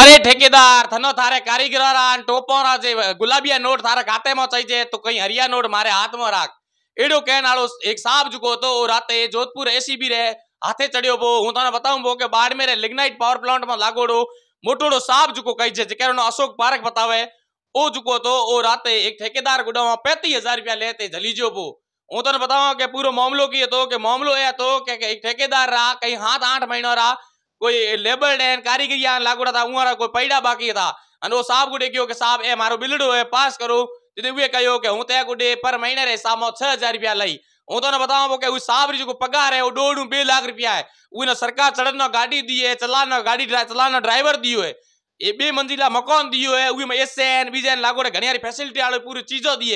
अरे ठेकेदार थनो थारे कारीगरान टोपोरा जे गुलाबिया नोट थारे खाते में चाहिए तो कहीं हरिया नोट मारे हाथ में राख एडो कहन आलो एक साहब जुको तो रात जोधपुर एसीबी रे हाथे चढ़ियो बो हूं तो बताऊ बो के बाड़मेरे लिग्नाइट पावर प्लांट में लागोड़ो मोटोड़ो साहब जुको कही जे जेकर नो अशोक पार्क बतावे ओ जुको तो ओ रात एक ठेकेदार गुडा में पैंतीस हजार रुपया लेते जलीजियो बो हूं तो बताऊ के पूरा मामलो की तो के मामलो ए तो के एक ठेकेदार रहा कहीं हाथ आठ महीनों रहा कोई लेबर कारीगरी लागोड़ा था उरा पैडा बाकी था अने वो साहब गुडे कहो कि साहब ए मारो बिलड़ो है पास करो तो वे कहो गुडे पर महीने रे सामो 6000 रुपया लई हूं तो बताऊं कि साहब री पगार है वो डोड़ बे लाख रुपया है उन सरकार चढ़न गाड़ी दी है चलान गाड़ी चलान ड्राइवर दी है ये बे मंजिला मकान दियो है उमे एस एन बीजे लागोड़े घनी सारी फैसिलिटी वाली पूरी चीजों दी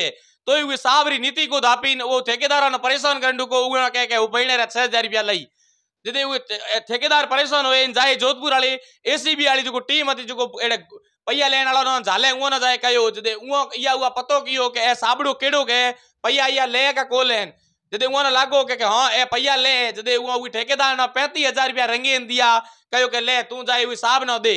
तो उस साहब री नीति को धापी वो ठेकेदार परेशान करन को उन कह के वो महीने रे 6000 रुपया लई दीदी ठेकेदार परेशान हो जाए जोधपुर वाली एसीबी वाली जो टीम हती जो एड़े पहिया लेण झाले उहो न जाए कहो जो उहो या हुआ पतो कियो के साबड़ो केड़ो के पैया या ले का कोलेन जदे उहो न लागो के, के हाँ ए पैया ले जदे उहो उई ठेकेदार न 35000 रुपया रंगेन दिया कहो के ले तू जाए उई साहब ना दे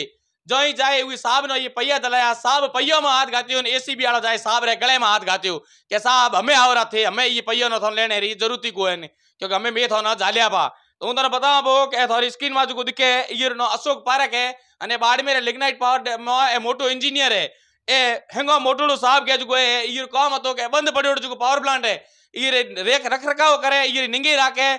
जो ही जाए उई साहब ना ये पैया दलाया साहब पैया में हाथ घातियो ए सी बी जाए साहब रे गले में हाथ घातियो के साहब हमें आवरा थे हमें ये पैया ना थन लेने जरूरत ही है क्योंकि हमें मे थो ना झाले पा તો હું તમને બતાવો કે તમારી સ્ક્રીનમાં જો દેખે ઈયરનો અશોક પારેખ હે અને બાડમેર લિગ્નાઇટ પાવર એ મોટો એન્જિનિયર હે એ હેંગો મોટોડો સાહેબ કે જો એ ઈયર કામ હતો કે બંધ પડ્યો જો પાવર પ્લાન્ટ હે ઈયર રેખ રખ રખાવ કરે ઈયર નિંગી રાખે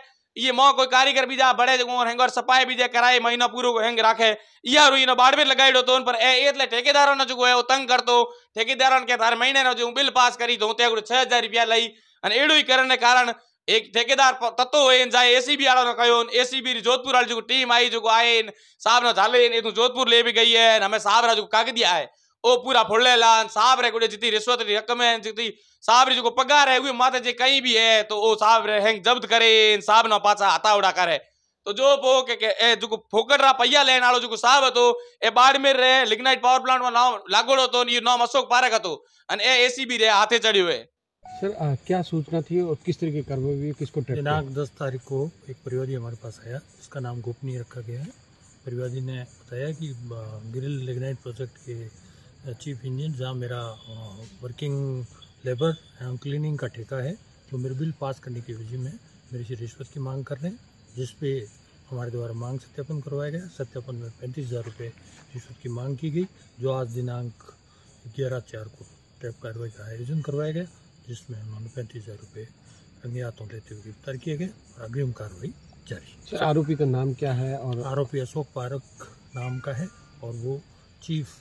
ये मो कोई कारीगर भी जा बड़े जगह और हेंगर सफाई भी जे कराए महीना पूरो हेंग राखे या रुई बाड़मेर लगाइडो तो उन पर ए एतले ठेकेदारों ने जो है वो तंग करतो ठेकेदारों के थार महीने नो जो बिल पास करी तो ते 6000 रुपया लई અને એડું કરને કારણ एक ठेकेदार तत्व होइन जाए एसीबी वालों ने कहोन एसीबी री जोधपुर वाली जो टीम आई जो आइन साहब ने झाले ये जोधपुर ले भी गई है हमें साहब रा जो दिया है ओ पूरा फोड़े ला साहब रे गुड़े जितनी रिश्वत री रकम है जितनी साहब री जो पगार है वे माथे जे कहीं भी है तो ओ साहब रे हैंग जब्त करे साहब ना पाछा हाथा उड़ा करे तो जो पो के, के ए जो को फोकट रा पैया लेन आलो जो को साहब तो ए बाड़मेर रे लिग्नाइट पावर प्लांट में नाम लागोड़ो तो यो नाम अशोक पारक तो अन ए एसीबी रे हाथे ચડ્યું હે सर आ, क्या सूचना थी और किस तरह की कार्रवाई हुई किसको दिनांक दस तारीख को एक परिवादी हमारे पास आया उसका नाम गोपनीय रखा गया है परिवादी ने बताया कि ग्रिल लेगनाइट प्रोजेक्ट के चीफ इंजीनियर जहाँ मेरा वर्किंग लेबर एंड क्लीनिंग का ठेका है वो मेरे बिल पास करने के वजह में मेरे से रिश्वत की मांग कर रहे हैं जिसपे हमारे द्वारा मांग सत्यापन करवाया गया सत्यापन में पैंतीस हज़ार रुपये रिश्वत की मांग की गई जो आज दिनांक ग्यारह चार को ट्रैप कार्रवाई का आयोजन करवाया गया जिसमें उन्होंने पैंतीस हज़ार रुपये रंगे हाथों लेते हुए गिरफ्तार किए गए और अग्रिम कार्रवाई जारी आरोपी का नाम क्या है और आरोपी अशोक पारक नाम का है और वो चीफ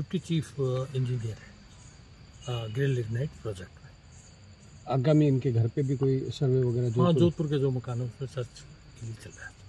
डिप्टी चीफ इंजीनियर है ग्रिल लिग्नाइट प्रोजेक्ट आगामी इनके घर पे भी कोई सर्वे वगैरह हाँ जोधपुर के जो मकान है उसमें सर्च के लिए चल रहा है